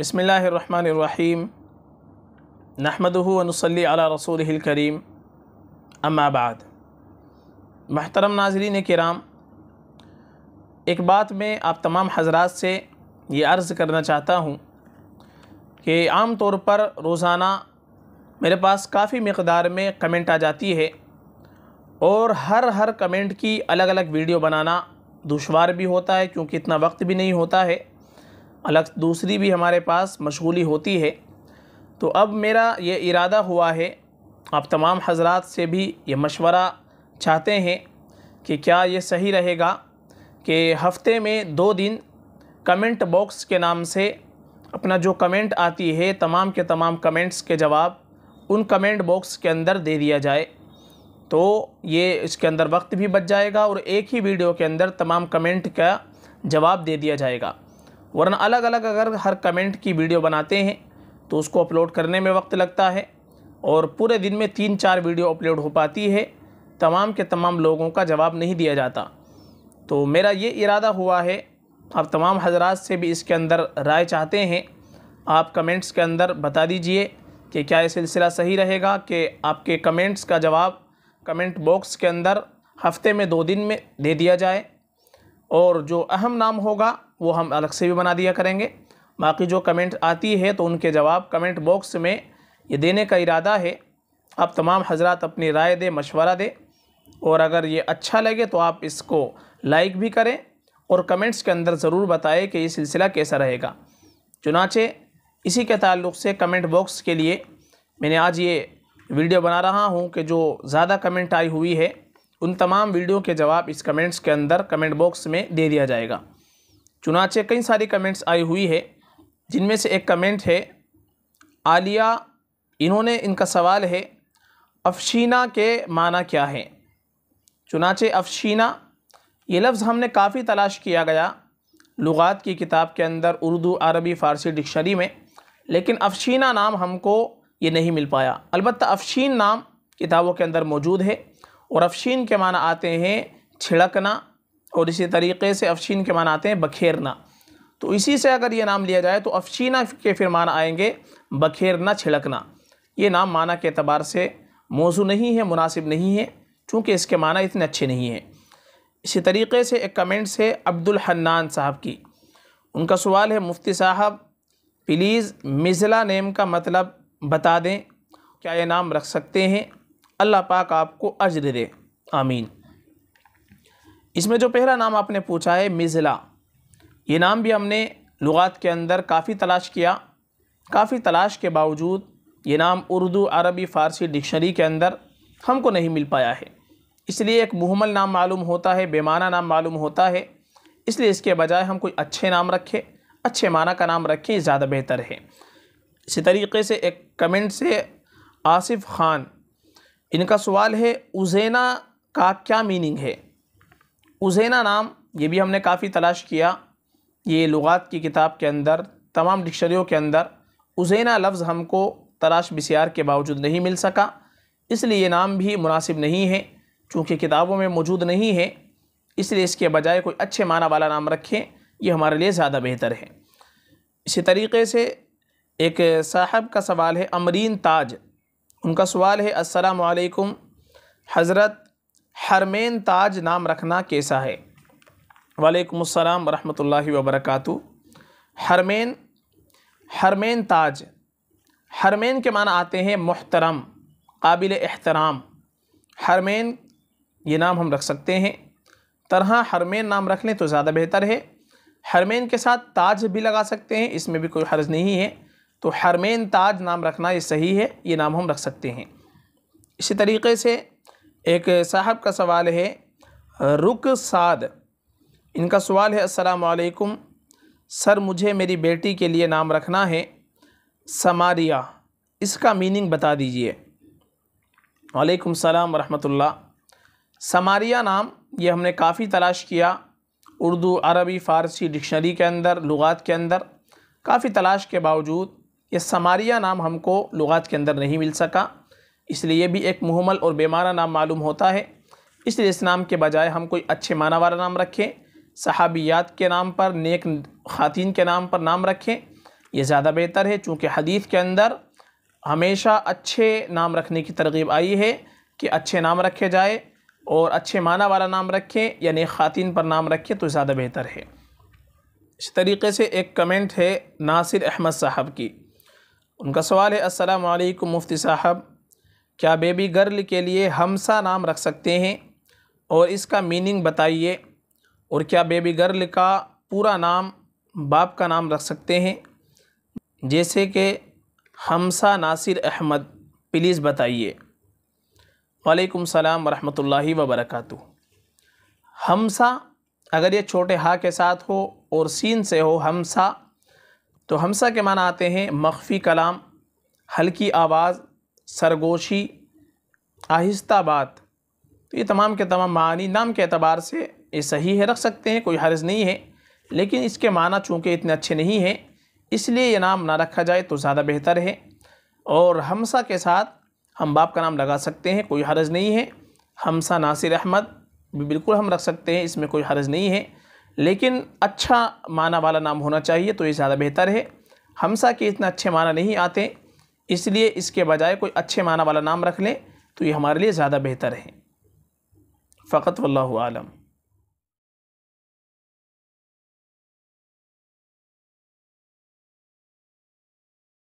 बसमीम नहमदनसली रसूल करीम अम्माबाद महतरम नाजरीन कराम एक बात मैं आप तमाम हजरात से ये अर्ज़ करना चाहता हूँ कि आम तौर पर रोज़ाना मेरे पास काफ़ी मकदार में कमेंट आ जाती है और हर हर कमेंट की अलग अलग वीडियो बनाना दुशवार भी होता है क्योंकि इतना वक्त भी नहीं होता है अलग दूसरी भी हमारे पास मशगूली होती है तो अब मेरा ये इरादा हुआ है आप तमाम हजरात से भी ये मशवरा चाहते हैं कि क्या ये सही रहेगा कि हफ़्ते में दो दिन कमेंट बॉक्स के नाम से अपना जो कमेंट आती है तमाम के तमाम कमेंट्स के जवाब उन कमेंट बॉक्स के अंदर दे दिया जाए तो ये इसके अंदर वक्त भी बच जाएगा और एक ही वीडियो के अंदर तमाम कमेंट का जवाब दे दिया जाएगा वरना अलग अलग अगर हर कमेंट की वीडियो बनाते हैं तो उसको अपलोड करने में वक्त लगता है और पूरे दिन में तीन चार वीडियो अपलोड हो पाती है तमाम के तमाम लोगों का जवाब नहीं दिया जाता तो मेरा ये इरादा हुआ है आप तमाम हजरात से भी इसके अंदर राय चाहते हैं आप कमेंट्स के अंदर बता दीजिए कि क्या ये सिलसिला सही रहेगा कि आपके कमेंट्स का जवाब कमेंट बॉक्स के अंदर हफ्ते में दो दिन में दे दिया जाए और जो अहम नाम होगा वो हम अलग से भी बना दिया करेंगे बाकी जो कमेंट आती है तो उनके जवाब कमेंट बॉक्स में ये देने का इरादा है आप तमाम हजरात अपनी राय दें मशवरा दें और अगर ये अच्छा लगे तो आप इसको लाइक भी करें और कमेंट्स के अंदर ज़रूर बताएं कि ये सिलसिला कैसा रहेगा चुनाचे इसी के ताल्लुक से कमेंट बॉक्स के लिए मैंने आज ये वीडियो बना रहा हूँ कि जो ज़्यादा कमेंट आई हुई है उन तमाम वीडियो के जवाब इस कमेंट्स के अंदर कमेंट बॉक्स में दे दिया जाएगा चुनाचे कई सारी कमेंट्स आई हुई है जिनमें से एक कमेंट है आलिया इन्होंने इनका सवाल है अफशीना के माना क्या है चुनाचे अफशीना ये लफ्ज़ हमने काफ़ी तलाश किया गया लुगात की किताब के अंदर उर्दू अरबी फ़ारसी डिक्शनरी में लेकिन अफशीना नाम हमको ये नहीं मिल पाया अलबत्त अफशीन नाम किताबों के अंदर मौजूद है और अफशीन के माना आते हैं छिड़कना और इसी तरीके से अफशीन के माना आते हैं बखेरना तो इसी से अगर ये नाम लिया जाए तो अफशीना के फिर माना आएंगे बखेरना छिड़कना ये नाम माना के अतबार से मौजू नहीं है मुनासिब नहीं है चूँकि इसके माना इतने अच्छे नहीं हैं इसी तरीके से एक कमेंट्स है अब्दुल हन्नान साहब की उनका सवाल है मुफ्ती साहब प्लीज़ मिज़ला नेम का मतलब बता दें क्या ये नाम रख सकते हैं अल्लाह पाक आपको अजर दे आमीन इसमें जो पहला नाम आपने पूछा है मिज़ला ये नाम भी हमने लुगात के अंदर काफ़ी तलाश किया काफ़ी तलाश के बावजूद ये नाम उर्दू अरबी फ़ारसी डिक्शनरी के अंदर हमको नहीं मिल पाया है इसलिए एक मुहमल नाम मालूम होता है बेमाना नाम मालूम होता है इसलिए इसके बजाय हम कोई अच्छे नाम रखें अच्छे माना का नाम रखें ज़्यादा बेहतर है इसी तरीके से एक कमेंट से आसिफ ख़ान इनका सवाल है उजैना का क्या मीनिंग है उजैना नाम ये भी हमने काफ़ी तलाश किया ये लुगात की किताब के अंदर तमाम डिक्शनरियों के अंदर उजैना लफ्ज़ हमको तलाश बिसार के बावजूद नहीं मिल सका इसलिए ये नाम भी मुनासिब नहीं है चूँकि किताबों में मौजूद नहीं है इसलिए इसके बजाय कोई अच्छे माना वाला नाम रखें ये हमारे लिए ज़्यादा बेहतर है इसी तरीके से एक साहब का सवाल है अमरीन ताज उनका सवाल है असलकुम हज़रत हरमेन ताज नाम रखना कैसा है वालेकुम अस्सलाम वरहमतुल्लाहि वबरकातु हरमेन हरमेन ताज हरमेन के माना आते हैं मोहतरम काबिल एहतराम हरमेन ये नाम हम रख सकते हैं तरह हरमेन नाम रख लें तो ज़्यादा बेहतर है हरमेन के साथ ताज भी लगा सकते हैं इसमें भी कोई हर्ज नहीं है तो हरमेन ताज नाम रखना ये सही है ये नाम हम रख सकते हैं इसी तरीके से एक साहब का सवाल है रुक साद इनका सवाल है असलकुम सर मुझे मेरी बेटी के लिए नाम रखना है समारिया इसका मीनिंग बता दीजिए वालेकुम सलाम वरहमतुल्लाह समारिया नाम ये हमने काफ़ी तलाश किया उर्दू अरबी फ़ारसी डिक्शनरी के अंदर लुगात के अंदर काफ़ी तलाश के बावजूद यह समारिया नाम हमको लुगात के अंदर नहीं मिल सका इसलिए ये भी एक मुहमल और बेमाना नाम मालूम होता है इसलिए इस नाम के बजाय हम कोई अच्छे माना वाला नाम रखें सहाबियात के नाम पर नेक ख़ातिन के नाम पर नाम रखें ये ज़्यादा बेहतर है चूँकि हदीस के अंदर हमेशा अच्छे नाम रखने की तरगीब आई है कि अच्छे नाम रखे जाए और अच्छे माना वाला नाम रखें या नेक ख़ातिन पर नाम रखें तो ज़्यादा बेहतर है इस तरीके से एक कमेंट है नासिर अहमद साहब की उनका सवाल है अस्सलाम वालेकुम मुफ्ती साहब क्या बेबी गर्ल के लिए हमसा नाम रख सकते हैं और इसका मीनिंग बताइए और क्या बेबी गर्ल का पूरा नाम बाप का नाम रख सकते हैं जैसे कि हमसा नासिर अहमद प्लीज़ बताइए वालेकुम सलाम वरहमतुल्लाहि वबरकातु हमसा अगर ये छोटे हा के साथ हो और सीन से हो हमसा तो हमसा के माना आते हैं मख्फी कलाम हल्की आवाज़ सरगोशी आहिस्ता बात तो ये तमाम के तमाम मानी नाम के अतबार से ये सही है रख सकते हैं कोई हर्ज नहीं है लेकिन इसके माना चूँकि इतने अच्छे नहीं हैं इसलिए ये नाम ना रखा जाए तो ज़्यादा बेहतर है और हमसा के साथ हम बाप का नाम लगा सकते हैं कोई हर्ज नहीं है हमसा नासिर अहमद भी बिल्कुल हम रख सकते हैं इसमें कोई हर्ज नहीं है लेकिन अच्छा माना वाला नाम होना चाहिए तो ये ज़्यादा बेहतर है हमसा के इतना अच्छे माना नहीं आते इसलिए इसके बजाय कोई अच्छे माना वाला नाम रख लें तो ये हमारे लिए ज़्यादा बेहतर है फ़कत वल्लम